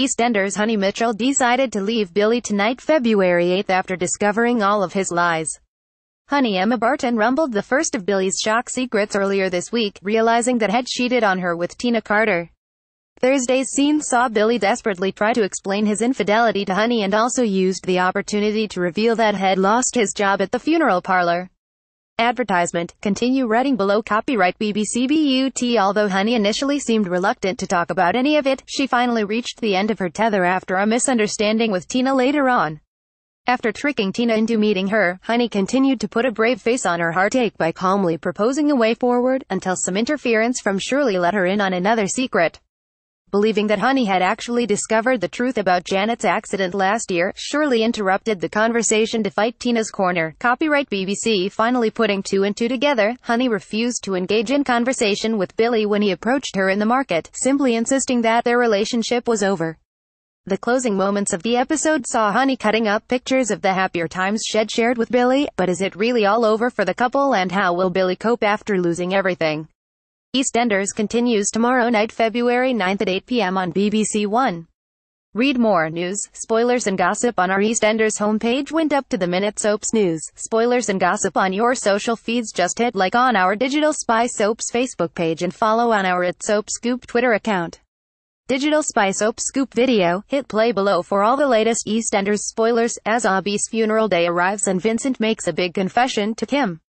EastEnders Honey Mitchell decided to leave Billy tonight February 8 after discovering all of his lies. Honey Emma Barton rumbled the first of Billy's shock secrets earlier this week, realizing that had cheated on her with Tina Carter. Thursday's scene saw Billy desperately try to explain his infidelity to Honey and also used the opportunity to reveal that had lost his job at the funeral parlor. Advertisement, continue reading below copyright BBC BUT Although Honey initially seemed reluctant to talk about any of it, she finally reached the end of her tether after a misunderstanding with Tina later on. After tricking Tina into meeting her, Honey continued to put a brave face on her heartache by calmly proposing a way forward, until some interference from Shirley let her in on another secret believing that Honey had actually discovered the truth about Janet's accident last year, surely interrupted the conversation to fight Tina's corner. Copyright BBC finally putting two and two together, Honey refused to engage in conversation with Billy when he approached her in the market, simply insisting that their relationship was over. The closing moments of the episode saw Honey cutting up pictures of the happier times shed shared with Billy, but is it really all over for the couple and how will Billy cope after losing everything? EastEnders continues tomorrow night February 9th at 8 p.m. on BBC One. Read more news, spoilers and gossip on our EastEnders homepage Went up to the minute soaps news, spoilers and gossip on your social feeds just hit like on our Digital Spy Soaps Facebook page and follow on our It's Soap Scoop Twitter account. Digital Spy Soap Scoop video, hit play below for all the latest EastEnders spoilers, as Abby's funeral day arrives and Vincent makes a big confession to Kim.